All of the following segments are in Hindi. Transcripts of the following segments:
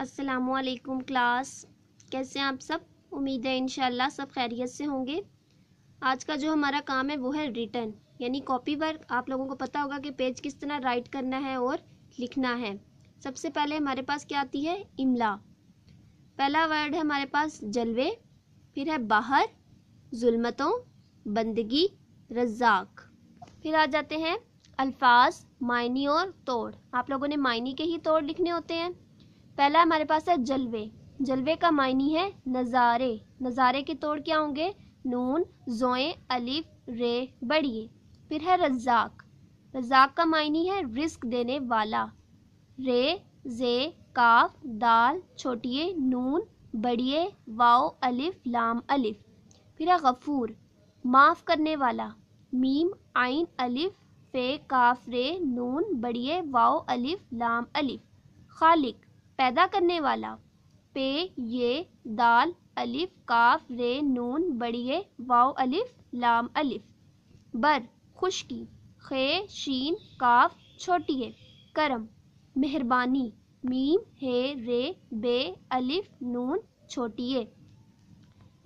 असलकुम क्लास कैसे हैं आप सब उम्मीद है इन सब खैरियत से होंगे आज का जो हमारा काम है वो है रिटर्न यानी कॉपी वर्क आप लोगों को पता होगा कि पेज किस तरह राइट करना है और लिखना है सबसे पहले हमारे पास क्या आती है इमला पहला वर्ड है हमारे पास जलवे फिर है बाहर जुल्मतों बंदगी रजाक फिर आ जाते हैं अल्फाज मायनी और तोड़ आप लोगों ने मायनी के ही तोड़ लिखने होते हैं पहला हमारे पास है जलवे जलवे का मायनी है नज़ारे नज़ारे के तोड़ क्या होंगे नून जोए अलिफ रे बढ़िए फिर है रज़ाक रज़ाक का मायनी है रिस्क देने वाला रे जे काफ दाल छोटिए नून बड़िए वाओ अलिफ लाम अलिफ फिर है गफूर माफ़ करने वाला मीम आइन अलिफ फे काफ रे नून बड़िए वाओ अलिफ लाम अलिफ खालिक पैदा करने वाला पे ये दाल अलिफ काफ रे नून बड़िए वाव अलिफ लाम अलिफ बर खुशकी खे शीन काफ छोटिए करम मेहरबानी मीम हे रे बे अलिफ नून छोटिए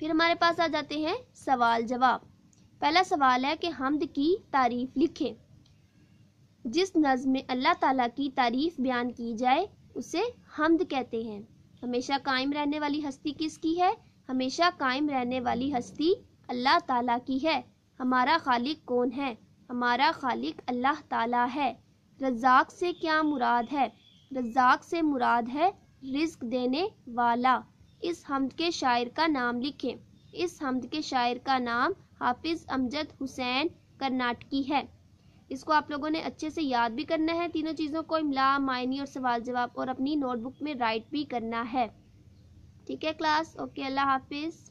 फिर हमारे पास आ जाते हैं सवाल जवाब पहला सवाल है कि हमद की तारीफ लिखें जिस नज़ में अल्लाह ताला की तारीफ बयान की जाए उसे हमद कहते हैं हमेशा कायम रहने वाली हस्ती किसकी है हमेशा कायम रहने वाली हस्ती अल्लाह ताला की है हमारा खालिक कौन है हमारा खालिक अल्लाह ताला है रज़ाक से क्या मुराद है रज़ाक से मुराद है रिज्क देने वाला इस हमद के शायर का नाम लिखें इस हमद के शायर का नाम हाफिज़ अमजद हुसैन कर्नाटकी है इसको आप लोगों ने अच्छे से याद भी करना है तीनों चीज़ों को इमला मायनी और सवाल जवाब और अपनी नोटबुक में राइट भी करना है ठीक है क्लास ओके अल्लाह हाफिज़